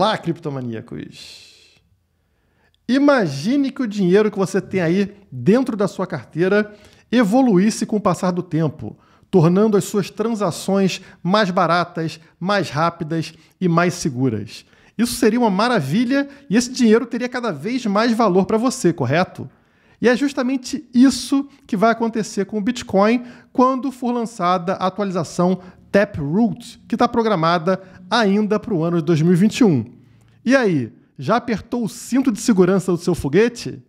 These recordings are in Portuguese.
Olá, criptomaníacos! Imagine que o dinheiro que você tem aí dentro da sua carteira evoluísse com o passar do tempo, tornando as suas transações mais baratas, mais rápidas e mais seguras. Isso seria uma maravilha e esse dinheiro teria cada vez mais valor para você, correto? E é justamente isso que vai acontecer com o Bitcoin quando for lançada a atualização Taproot, que está programada ainda para o ano de 2021. E aí, já apertou o cinto de segurança do seu foguete?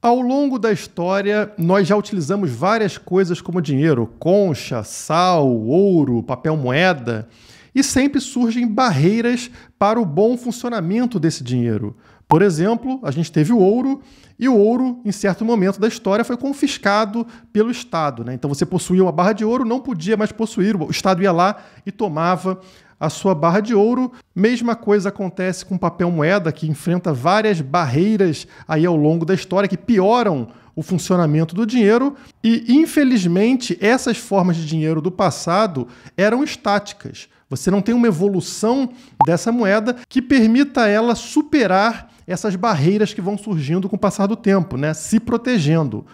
Ao longo da história, nós já utilizamos várias coisas como dinheiro, concha, sal, ouro, papel moeda e sempre surgem barreiras para o bom funcionamento desse dinheiro. Por exemplo, a gente teve o ouro e o ouro, em certo momento da história, foi confiscado pelo Estado. Né? Então você possuía uma barra de ouro, não podia mais possuir, o Estado ia lá e tomava a sua barra de ouro. Mesma coisa acontece com o papel moeda, que enfrenta várias barreiras aí ao longo da história que pioram o funcionamento do dinheiro e, infelizmente, essas formas de dinheiro do passado eram estáticas. Você não tem uma evolução dessa moeda que permita ela superar essas barreiras que vão surgindo com o passar do tempo, né? se protegendo.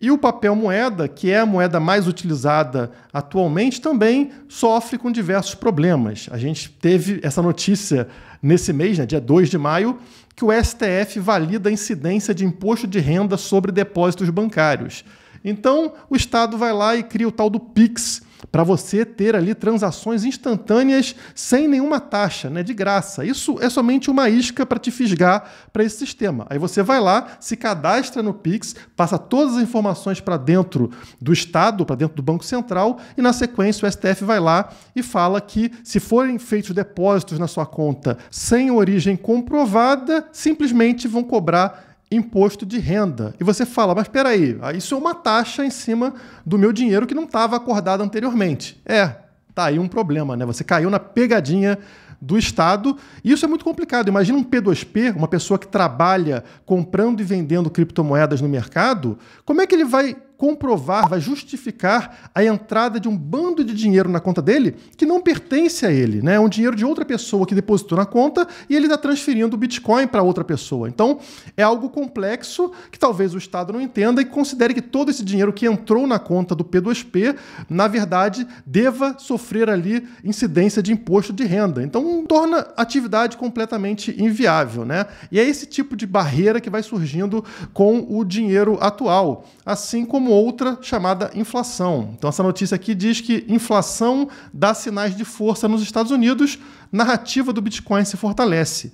E o papel moeda, que é a moeda mais utilizada atualmente, também sofre com diversos problemas. A gente teve essa notícia nesse mês, né, dia 2 de maio, que o STF valida a incidência de imposto de renda sobre depósitos bancários. Então, o Estado vai lá e cria o tal do PIX, para você ter ali transações instantâneas sem nenhuma taxa, né, de graça. Isso é somente uma isca para te fisgar para esse sistema. Aí você vai lá, se cadastra no Pix, passa todas as informações para dentro do Estado, para dentro do Banco Central, e na sequência o STF vai lá e fala que se forem feitos depósitos na sua conta sem origem comprovada, simplesmente vão cobrar imposto de renda. E você fala, mas espera aí, ah, isso é uma taxa em cima do meu dinheiro que não estava acordado anteriormente. É, tá aí um problema, né? Você caiu na pegadinha do Estado. E isso é muito complicado. Imagina um P2P, uma pessoa que trabalha comprando e vendendo criptomoedas no mercado, como é que ele vai comprovar, vai justificar a entrada de um bando de dinheiro na conta dele que não pertence a ele, né? É um dinheiro de outra pessoa que depositou na conta e ele está transferindo o Bitcoin para outra pessoa. Então, é algo complexo que talvez o Estado não entenda e considere que todo esse dinheiro que entrou na conta do P2P, na verdade, deva sofrer ali incidência de imposto de renda. Então, torna a atividade completamente inviável, né? E é esse tipo de barreira que vai surgindo com o dinheiro atual, assim como outra chamada inflação. Então, essa notícia aqui diz que inflação dá sinais de força nos Estados Unidos, narrativa do Bitcoin se fortalece.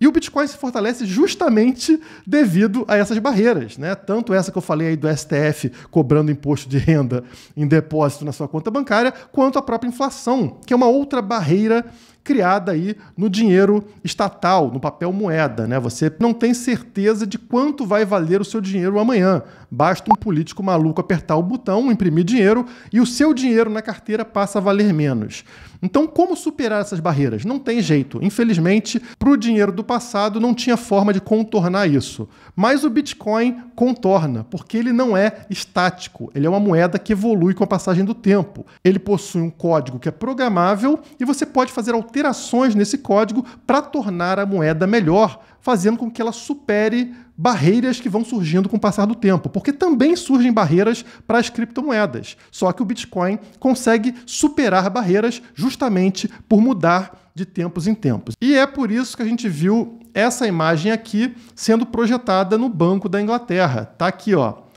E o Bitcoin se fortalece justamente devido a essas barreiras, né? Tanto essa que eu falei aí do STF cobrando imposto de renda em depósito na sua conta bancária, quanto a própria inflação, que é uma outra barreira criada aí no dinheiro estatal, no papel moeda. Né? Você não tem certeza de quanto vai valer o seu dinheiro amanhã. Basta um político maluco apertar o botão, imprimir dinheiro e o seu dinheiro na carteira passa a valer menos. Então, como superar essas barreiras? Não tem jeito. Infelizmente, para o dinheiro do passado, não tinha forma de contornar isso. Mas o Bitcoin contorna, porque ele não é estático. Ele é uma moeda que evolui com a passagem do tempo. Ele possui um código que é programável e você pode fazer alterações nesse código para tornar a moeda melhor, fazendo com que ela supere barreiras que vão surgindo com o passar do tempo, porque também surgem barreiras para as criptomoedas. Só que o Bitcoin consegue superar barreiras justamente por mudar de tempos em tempos. E é por isso que a gente viu essa imagem aqui sendo projetada no Banco da Inglaterra. Tá aqui, ó.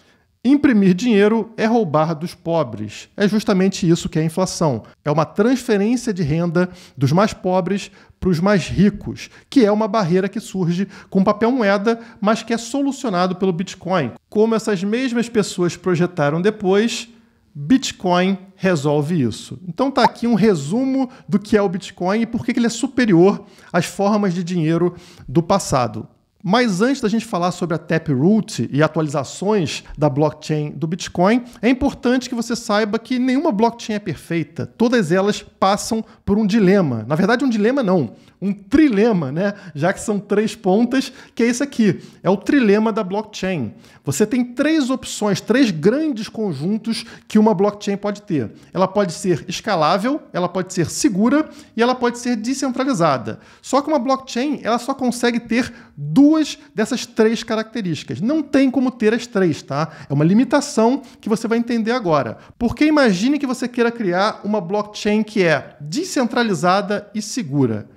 Imprimir dinheiro é roubar dos pobres. É justamente isso que é a inflação. É uma transferência de renda dos mais pobres para os mais ricos, que é uma barreira que surge com papel moeda, mas que é solucionado pelo Bitcoin. Como essas mesmas pessoas projetaram depois, Bitcoin resolve isso. Então tá aqui um resumo do que é o Bitcoin e por que ele é superior às formas de dinheiro do passado. Mas antes da gente falar sobre a Taproot e atualizações da blockchain do Bitcoin, é importante que você saiba que nenhuma blockchain é perfeita. Todas elas passam por um dilema. Na verdade, um dilema não, um trilema, né? Já que são três pontas, que é isso aqui. É o trilema da blockchain. Você tem três opções, três grandes conjuntos que uma blockchain pode ter. Ela pode ser escalável, ela pode ser segura e ela pode ser descentralizada. Só que uma blockchain, ela só consegue ter duas duas dessas três características. Não tem como ter as três, tá? É uma limitação que você vai entender agora. Porque imagine que você queira criar uma blockchain que é descentralizada e segura.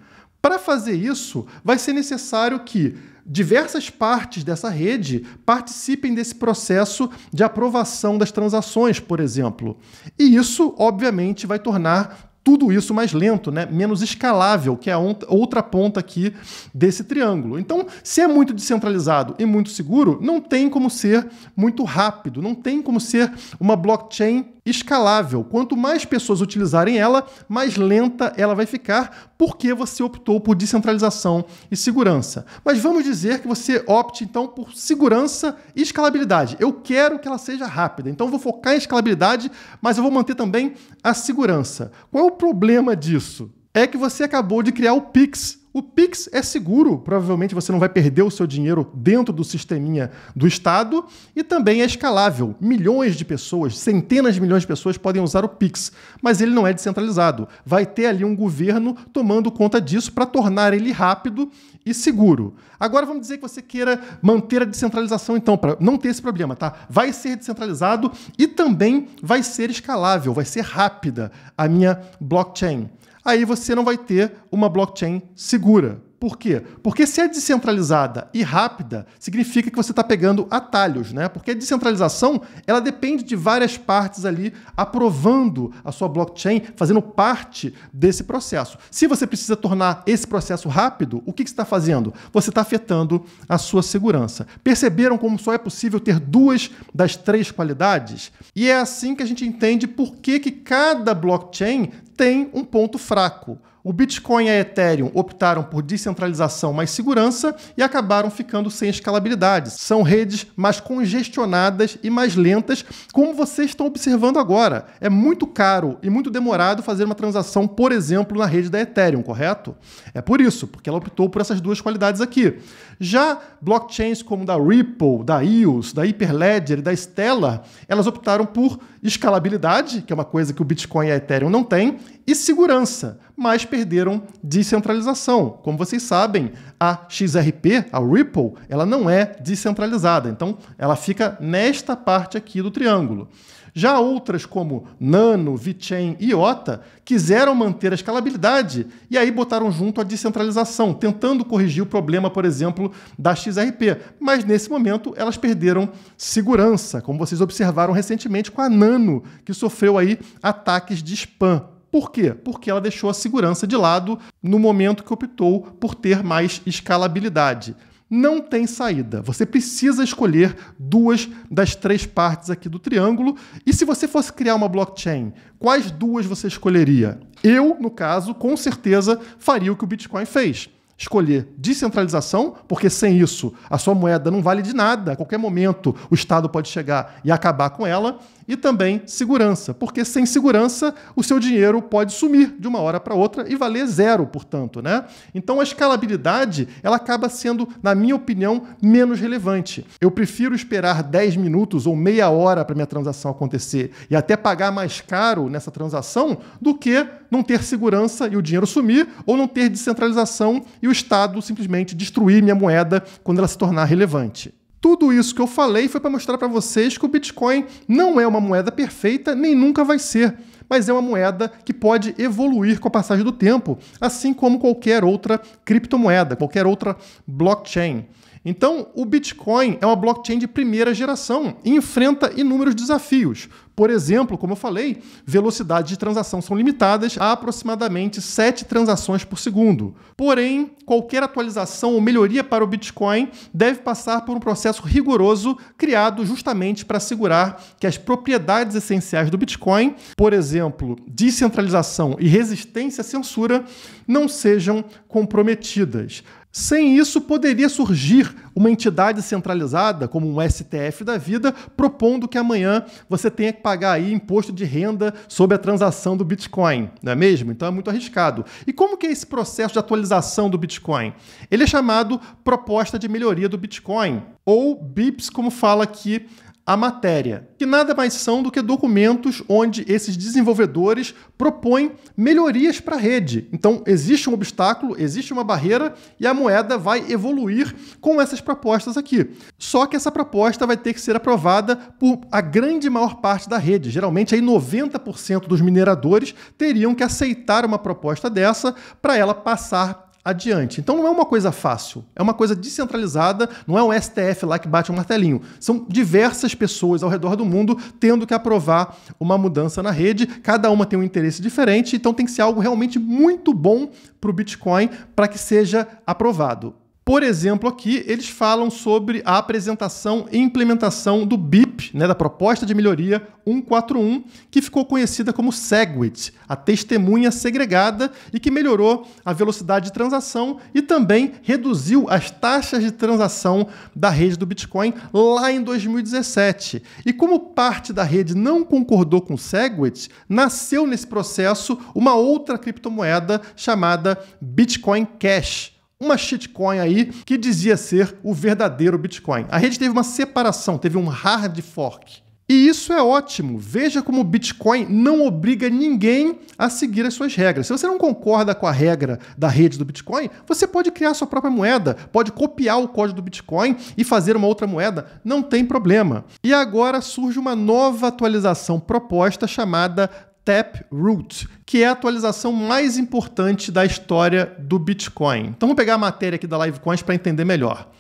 Para fazer isso, vai ser necessário que diversas partes dessa rede participem desse processo de aprovação das transações, por exemplo. E isso, obviamente, vai tornar tudo isso mais lento, né? menos escalável, que é a outra ponta aqui desse triângulo. Então, se é muito descentralizado e muito seguro, não tem como ser muito rápido, não tem como ser uma blockchain escalável. Quanto mais pessoas utilizarem ela, mais lenta ela vai ficar, porque você optou por descentralização e segurança. Mas vamos dizer que você opte então por segurança e escalabilidade. Eu quero que ela seja rápida, então vou focar em escalabilidade, mas eu vou manter também a segurança. Qual é o problema disso? É que você acabou de criar o Pix o Pix é seguro, provavelmente você não vai perder o seu dinheiro dentro do sisteminha do Estado e também é escalável. Milhões de pessoas, centenas de milhões de pessoas podem usar o Pix, mas ele não é descentralizado. Vai ter ali um governo tomando conta disso para tornar ele rápido e seguro. Agora vamos dizer que você queira manter a descentralização, então, para não ter esse problema, tá? Vai ser descentralizado e também vai ser escalável, vai ser rápida a minha blockchain aí você não vai ter uma blockchain segura. Por quê? Porque se é descentralizada e rápida, significa que você está pegando atalhos, né? Porque a descentralização ela depende de várias partes ali aprovando a sua blockchain, fazendo parte desse processo. Se você precisa tornar esse processo rápido, o que, que você está fazendo? Você está afetando a sua segurança. Perceberam como só é possível ter duas das três qualidades? E é assim que a gente entende por que, que cada blockchain tem um ponto fraco. O Bitcoin e a Ethereum optaram por descentralização mais segurança e acabaram ficando sem escalabilidade. São redes mais congestionadas e mais lentas, como vocês estão observando agora. É muito caro e muito demorado fazer uma transação, por exemplo, na rede da Ethereum, correto? É por isso, porque ela optou por essas duas qualidades aqui. Já blockchains como da Ripple, da EOS, da Hyperledger e da Stellar, elas optaram por escalabilidade, que é uma coisa que o Bitcoin e a Ethereum não têm, e segurança, mas perderam descentralização. Como vocês sabem, a XRP, a Ripple, ela não é descentralizada, então ela fica nesta parte aqui do triângulo. Já outras como Nano, VeChain e IOTA quiseram manter a escalabilidade e aí botaram junto a descentralização, tentando corrigir o problema, por exemplo, da XRP. Mas nesse momento elas perderam segurança, como vocês observaram recentemente com a Nano, que sofreu aí ataques de spam. Por quê? Porque ela deixou a segurança de lado no momento que optou por ter mais escalabilidade. Não tem saída. Você precisa escolher duas das três partes aqui do triângulo. E se você fosse criar uma blockchain, quais duas você escolheria? Eu, no caso, com certeza faria o que o Bitcoin fez escolher descentralização, porque sem isso a sua moeda não vale de nada, a qualquer momento o Estado pode chegar e acabar com ela, e também segurança, porque sem segurança o seu dinheiro pode sumir de uma hora para outra e valer zero, portanto, né? Então a escalabilidade, ela acaba sendo, na minha opinião, menos relevante. Eu prefiro esperar 10 minutos ou meia hora para minha transação acontecer e até pagar mais caro nessa transação do que não ter segurança e o dinheiro sumir ou não ter descentralização e o Estado simplesmente destruir minha moeda quando ela se tornar relevante. Tudo isso que eu falei foi para mostrar para vocês que o Bitcoin não é uma moeda perfeita nem nunca vai ser, mas é uma moeda que pode evoluir com a passagem do tempo, assim como qualquer outra criptomoeda, qualquer outra blockchain. Então, o Bitcoin é uma blockchain de primeira geração e enfrenta inúmeros desafios. Por exemplo, como eu falei, velocidades de transação são limitadas a aproximadamente 7 transações por segundo. Porém, qualquer atualização ou melhoria para o Bitcoin deve passar por um processo rigoroso criado justamente para assegurar que as propriedades essenciais do Bitcoin, por exemplo, descentralização e resistência à censura, não sejam comprometidas. Sem isso, poderia surgir uma entidade centralizada, como um STF da vida, propondo que amanhã você tenha que pagar aí imposto de renda sobre a transação do Bitcoin, não é mesmo? Então é muito arriscado. E como que é esse processo de atualização do Bitcoin? Ele é chamado proposta de melhoria do Bitcoin, ou BIPs, como fala aqui a matéria, que nada mais são do que documentos onde esses desenvolvedores propõem melhorias para a rede. Então, existe um obstáculo, existe uma barreira e a moeda vai evoluir com essas propostas aqui. Só que essa proposta vai ter que ser aprovada por a grande maior parte da rede. Geralmente, aí 90% dos mineradores teriam que aceitar uma proposta dessa para ela passar adiante. Então não é uma coisa fácil, é uma coisa descentralizada, não é o STF lá que bate o um martelinho. São diversas pessoas ao redor do mundo tendo que aprovar uma mudança na rede, cada uma tem um interesse diferente, então tem que ser algo realmente muito bom para o Bitcoin para que seja aprovado. Por exemplo, aqui eles falam sobre a apresentação e implementação do BIP, né, da proposta de melhoria 141, que ficou conhecida como SegWit, a testemunha segregada e que melhorou a velocidade de transação e também reduziu as taxas de transação da rede do Bitcoin lá em 2017. E como parte da rede não concordou com SegWit, nasceu nesse processo uma outra criptomoeda chamada Bitcoin Cash uma shitcoin aí que dizia ser o verdadeiro Bitcoin. A rede teve uma separação, teve um hard fork. E isso é ótimo. Veja como o Bitcoin não obriga ninguém a seguir as suas regras. Se você não concorda com a regra da rede do Bitcoin, você pode criar sua própria moeda, pode copiar o código do Bitcoin e fazer uma outra moeda, não tem problema. E agora surge uma nova atualização proposta chamada Taproot, que é a atualização mais importante da história do Bitcoin. Então vamos pegar a matéria aqui da Livecoins para entender melhor.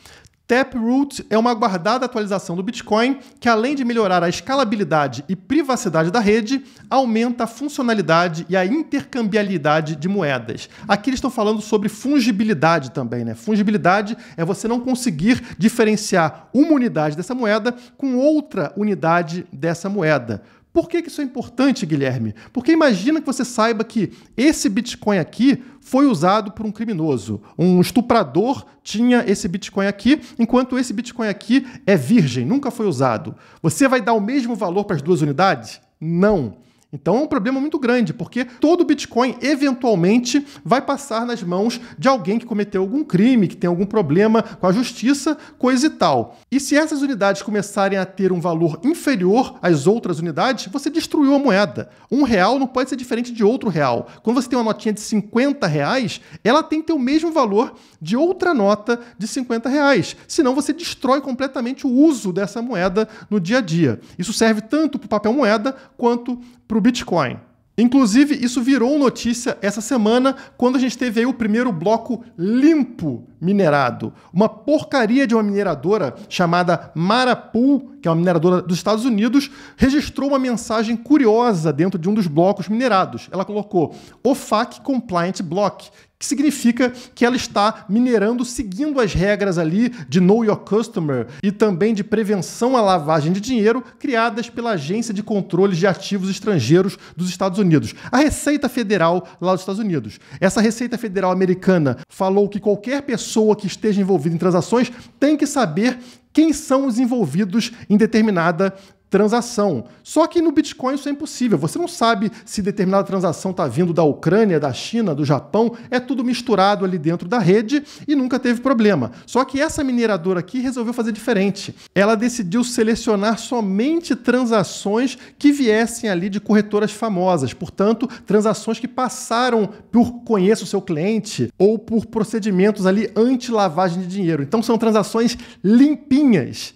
Taproot é uma aguardada atualização do Bitcoin que, além de melhorar a escalabilidade e privacidade da rede, aumenta a funcionalidade e a intercambiabilidade de moedas. Aqui eles estão falando sobre fungibilidade também, né? Fungibilidade é você não conseguir diferenciar uma unidade dessa moeda com outra unidade dessa moeda. Por que, isso é importante, Guilherme? Porque imagina que você saiba que esse Bitcoin aqui foi usado por um criminoso. Um estuprador tinha esse Bitcoin aqui, enquanto esse Bitcoin aqui é virgem, nunca foi usado. Você vai dar o mesmo valor para as duas unidades? Não. Então é um problema muito grande, porque todo Bitcoin eventualmente vai passar nas mãos de alguém que cometeu algum crime, que tem algum problema com a justiça, coisa e tal. E se essas unidades começarem a ter um valor inferior às outras unidades, você destruiu a moeda. Um real não pode ser diferente de outro real. Quando você tem uma notinha de 50 reais, ela tem que ter o mesmo valor de outra nota de 50 reais. Senão você destrói completamente o uso dessa moeda no dia a dia. Isso serve tanto para o papel moeda quanto para o Bitcoin. Inclusive, isso virou notícia essa semana quando a gente teve aí o primeiro bloco limpo minerado. Uma porcaria de uma mineradora chamada Marapu, que é uma mineradora dos Estados Unidos, registrou uma mensagem curiosa dentro de um dos blocos minerados. Ela colocou OFAC Compliant Block, que significa que ela está minerando seguindo as regras ali de Know Your Customer e também de prevenção à lavagem de dinheiro criadas pela Agência de Controles de Ativos Estrangeiros dos Estados Unidos, a Receita Federal lá dos Estados Unidos. Essa Receita Federal americana falou que qualquer pessoa pessoa que esteja envolvida em transações tem que saber quem são os envolvidos em determinada transação. Só que no Bitcoin isso é impossível. Você não sabe se determinada transação está vindo da Ucrânia, da China, do Japão. É tudo misturado ali dentro da rede e nunca teve problema. Só que essa mineradora aqui resolveu fazer diferente. Ela decidiu selecionar somente transações que viessem ali de corretoras famosas. Portanto, transações que passaram por conheça o seu cliente ou por procedimentos ali anti-lavagem de dinheiro. Então são transações limpinhas.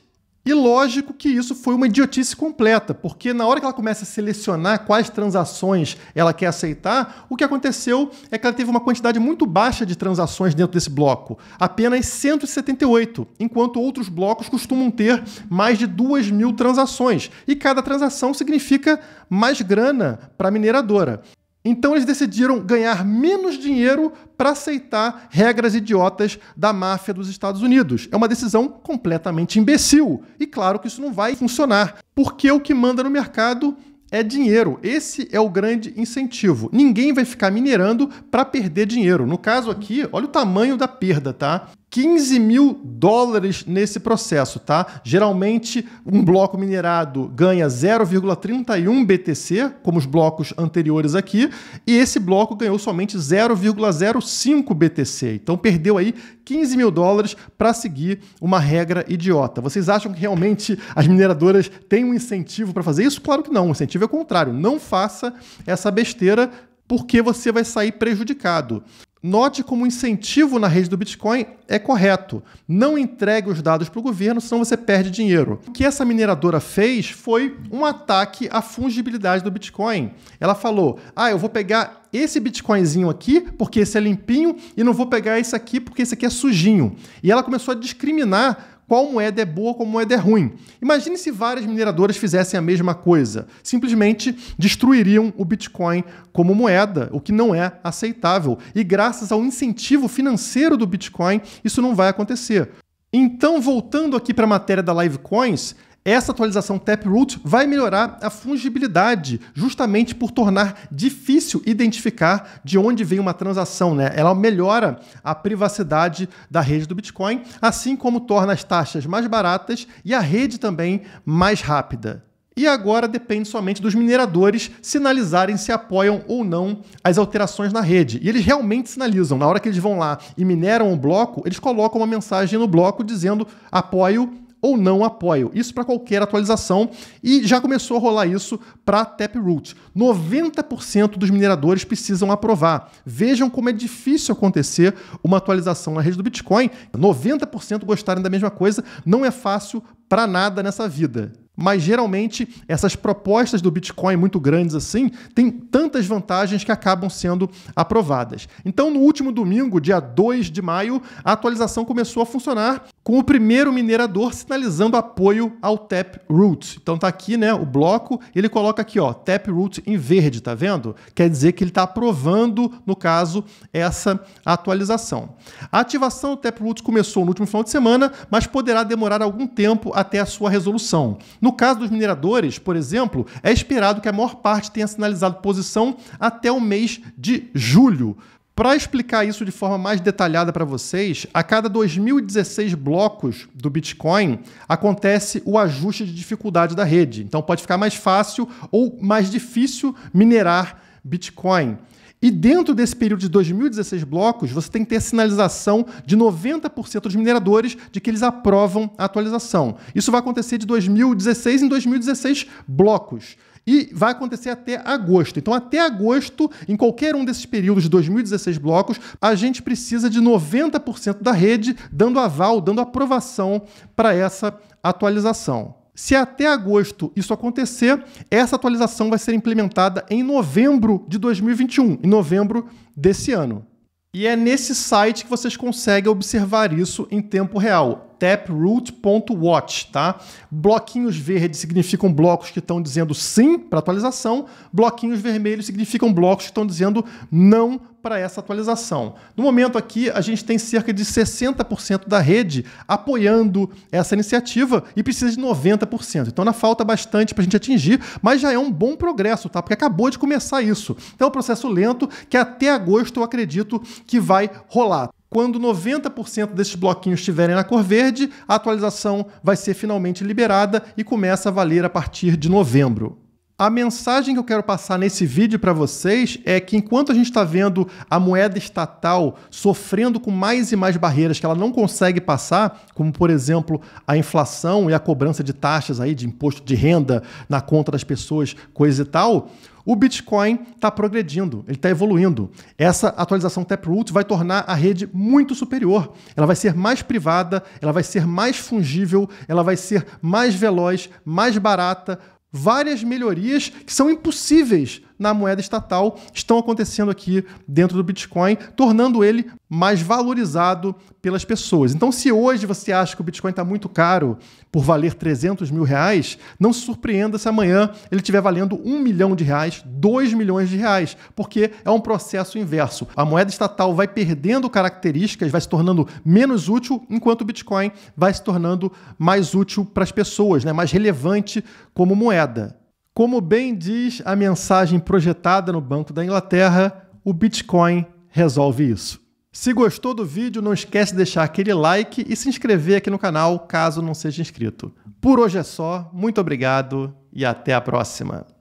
E lógico que isso foi uma idiotice completa, porque na hora que ela começa a selecionar quais transações ela quer aceitar, o que aconteceu é que ela teve uma quantidade muito baixa de transações dentro desse bloco, apenas 178, enquanto outros blocos costumam ter mais de 2 mil transações. E cada transação significa mais grana para a mineradora. Então eles decidiram ganhar menos dinheiro para aceitar regras idiotas da máfia dos Estados Unidos. É uma decisão completamente imbecil. E claro que isso não vai funcionar, porque o que manda no mercado é dinheiro. Esse é o grande incentivo. Ninguém vai ficar minerando para perder dinheiro. No caso aqui, olha o tamanho da perda, tá? 15 mil dólares nesse processo, tá? Geralmente, um bloco minerado ganha 0,31 BTC, como os blocos anteriores aqui, e esse bloco ganhou somente 0,05 BTC. Então, perdeu aí 15 mil dólares para seguir uma regra idiota. Vocês acham que realmente as mineradoras têm um incentivo para fazer isso? Claro que não. O incentivo é o contrário. Não faça essa besteira porque você vai sair prejudicado. Note como o incentivo na rede do Bitcoin é correto. Não entregue os dados para o governo, senão você perde dinheiro. O que essa mineradora fez foi um ataque à fungibilidade do Bitcoin. Ela falou: ah, eu vou pegar esse Bitcoinzinho aqui, porque esse é limpinho, e não vou pegar esse aqui, porque esse aqui é sujinho. E ela começou a discriminar qual moeda é boa, qual moeda é ruim. Imagine se várias mineradoras fizessem a mesma coisa. Simplesmente destruiriam o Bitcoin como moeda, o que não é aceitável. E graças ao incentivo financeiro do Bitcoin, isso não vai acontecer. Então, voltando aqui para a matéria da Livecoins, essa atualização Taproot vai melhorar a fungibilidade, justamente por tornar difícil identificar de onde vem uma transação. Né? Ela melhora a privacidade da rede do Bitcoin, assim como torna as taxas mais baratas e a rede também mais rápida e agora depende somente dos mineradores sinalizarem se apoiam ou não as alterações na rede. E eles realmente sinalizam. Na hora que eles vão lá e mineram o bloco, eles colocam uma mensagem no bloco dizendo apoio ou não apoio. Isso para qualquer atualização e já começou a rolar isso para Taproot. 90% dos mineradores precisam aprovar. Vejam como é difícil acontecer uma atualização na rede do Bitcoin. 90% gostarem da mesma coisa não é fácil para nada nessa vida. Mas geralmente essas propostas do Bitcoin muito grandes assim têm tantas vantagens que acabam sendo aprovadas. Então, no último domingo, dia 2 de maio, a atualização começou a funcionar com o primeiro minerador sinalizando apoio ao Taproot. Então tá aqui, né, o bloco, ele coloca aqui, ó, Taproot em verde, tá vendo? Quer dizer que ele está aprovando, no caso, essa atualização. A ativação do Taproot começou no último final de semana, mas poderá demorar algum tempo até a sua resolução. No no caso dos mineradores, por exemplo, é esperado que a maior parte tenha sinalizado posição até o mês de julho. Para explicar isso de forma mais detalhada para vocês, a cada 2016 blocos do Bitcoin acontece o ajuste de dificuldade da rede. Então pode ficar mais fácil ou mais difícil minerar Bitcoin. E dentro desse período de 2016 blocos, você tem que ter a sinalização de 90% dos mineradores de que eles aprovam a atualização. Isso vai acontecer de 2016 em 2016 blocos. E vai acontecer até agosto. Então, até agosto, em qualquer um desses períodos de 2016 blocos, a gente precisa de 90% da rede dando aval, dando aprovação para essa atualização. Se até agosto isso acontecer, essa atualização vai ser implementada em novembro de 2021, em novembro desse ano. E é nesse site que vocês conseguem observar isso em tempo real taproot.watch, tá? Bloquinhos verdes significam blocos que estão dizendo sim para atualização, bloquinhos vermelhos significam blocos que estão dizendo não para essa atualização. No momento aqui, a gente tem cerca de 60% da rede apoiando essa iniciativa e precisa de 90%. Então, na falta bastante para a gente atingir, mas já é um bom progresso, tá? Porque acabou de começar isso. Então, é um processo lento que até agosto eu acredito que vai rolar. Quando 90% desses bloquinhos estiverem na cor verde, a atualização vai ser finalmente liberada e começa a valer a partir de novembro. A mensagem que eu quero passar nesse vídeo para vocês é que enquanto a gente está vendo a moeda estatal sofrendo com mais e mais barreiras que ela não consegue passar, como por exemplo a inflação e a cobrança de taxas aí de imposto de renda na conta das pessoas, coisa e tal, o Bitcoin está progredindo, ele está evoluindo. Essa atualização Taproot vai tornar a rede muito superior. Ela vai ser mais privada, ela vai ser mais fungível, ela vai ser mais veloz, mais barata. Várias melhorias que são impossíveis na moeda estatal estão acontecendo aqui dentro do Bitcoin, tornando ele mais valorizado pelas pessoas. Então, se hoje você acha que o Bitcoin está muito caro por valer 300 mil reais, não se surpreenda se amanhã ele estiver valendo um milhão de reais, dois milhões de reais, porque é um processo inverso. A moeda estatal vai perdendo características, vai se tornando menos útil, enquanto o Bitcoin vai se tornando mais útil para as pessoas, né? mais relevante como moeda. Como bem diz a mensagem projetada no Banco da Inglaterra, o Bitcoin resolve isso. Se gostou do vídeo, não esquece de deixar aquele like e se inscrever aqui no canal caso não seja inscrito. Por hoje é só, muito obrigado e até a próxima!